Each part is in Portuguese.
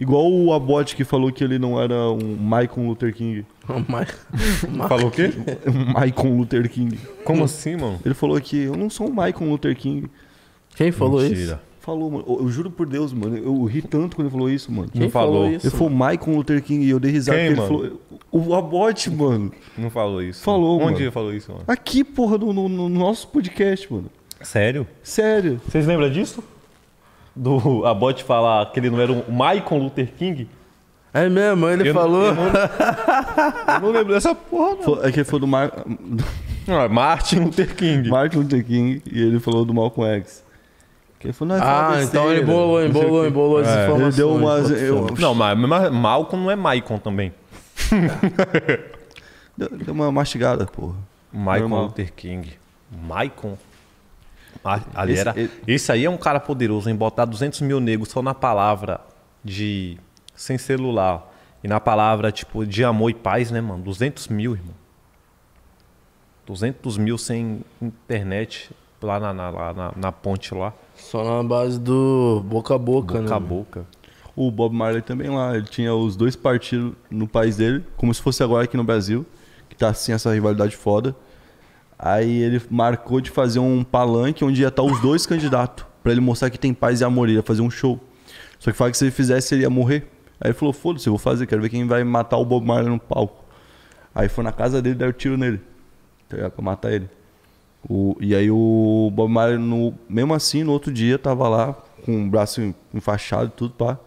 Igual o Abbott que falou que ele não era um Michael Luther King. falou o quê? Michael Luther King. Como assim, mano? Ele falou que eu não sou um Michael Luther King. Quem falou Mentira. isso? Falou, mano. Eu, juro por Deus, mano. Eu ri tanto quando ele falou isso, mano. Quem falou. falou isso? Ele falou Michael Luther King e eu dei risada. Quem, ele mano? falou. O Abbott, mano. Não falou isso. Falou, Onde ele falou isso, mano? Aqui, porra, no, no- no nosso podcast, mano. Sério? Sério. Vocês lembram disso? do Abbott falar que ele não era o um Michael Luther King. É mesmo, ele eu falou. Não, eu, não, eu não lembro dessa porra, não. é que foi do Mar... não, ah, é Martin Luther King. Martin Luther King, e ele falou do Malcolm X. Que ele falou, não, é ah, então ele bolou, embolou, embolou as é, informações. Ele deu umas, eu... Não, mas, mas Malcolm não é Maicon também. deu, deu uma mastigada, porra. Michael Luther King. Maicon? Ah, ali esse, era, ele... esse aí é um cara poderoso, em botar 200 mil negros só na palavra de sem celular e na palavra tipo de amor e paz, né, mano? 200 mil, irmão. 200 mil sem internet lá na, na, na, na ponte lá. Só na base do boca a boca, boca né? Boca a boca. O Bob Marley também lá, ele tinha os dois partidos no país dele, como se fosse agora aqui no Brasil, que tá assim essa rivalidade foda. Aí ele marcou de fazer um palanque onde ia estar tá os dois candidatos, para ele mostrar que tem paz e amor, ele ia fazer um show. Só que falava que se ele fizesse, ele ia morrer. Aí ele falou: foda-se, eu vou fazer, quero ver quem vai matar o Bob Marley no palco. Aí foi na casa dele, deram tiro nele, tá Pra matar ele. O, e aí o Bob Marley, no, mesmo assim, no outro dia, tava lá com o braço enfaixado e tudo, pá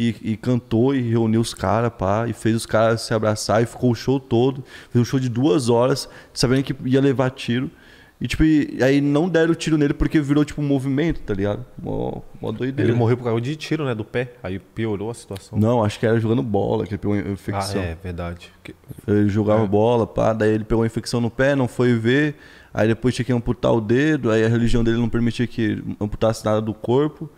e, e cantou e reuniu os caras, pá, e fez os caras se abraçar e ficou o show todo. Fez um show de duas horas, sabendo que ia levar tiro. E, tipo, e aí não deram tiro nele porque virou, tipo, um movimento, tá ligado? Mó, mó doideira. Ele morreu por causa de tiro, né? Do pé. Aí piorou a situação. Não, acho que era jogando bola que ele pegou infecção. Ah, é, verdade. Ele jogava é. bola, pá. Daí ele pegou infecção no pé, não foi ver. Aí depois tinha que amputar o dedo. Aí a religião dele não permitia que amputasse nada do corpo.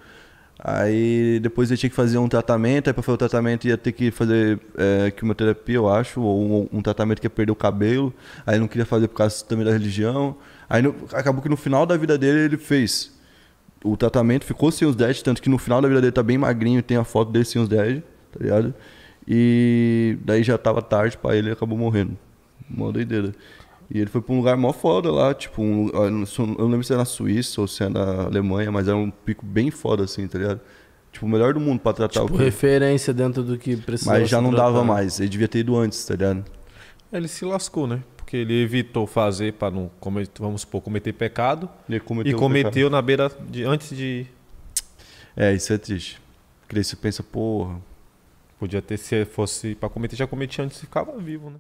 Aí depois eu tinha que fazer um tratamento, aí pra fazer o tratamento ia ter que fazer é, quimioterapia, eu acho, ou um, um, tratamento que ia perder o cabelo, aí não queria fazer por causa também da religião. Aí no, acabou que no final da vida dele ele fez o tratamento, ficou sem os 10, tanto que no final da vida dele tá bem magrinho, tem a foto dele sem os 10, tá ligado? E daí já tava tarde pra ele e acabou morrendo. Uma doideira. E ele foi pra um lugar mó foda lá, tipo, um, eu não lembro se era é na Suíça ou se era é na Alemanha, mas era é um pico bem foda, assim, tá ligado? Tipo, o melhor do mundo pra tratar tipo, o que... referência dentro do que precisava Mas já não tratar. dava mais, ele devia ter ido antes, tá ligado? Ele se lascou, né? Porque ele evitou fazer pra não, cometer, vamos supor, cometer pecado. Ele cometeu e cometeu pecado. na beira, de, antes de... É, isso é triste. Porque aí você pensa, porra... Podia ter, se fosse pra cometer, já cometi antes e ficava vivo, né?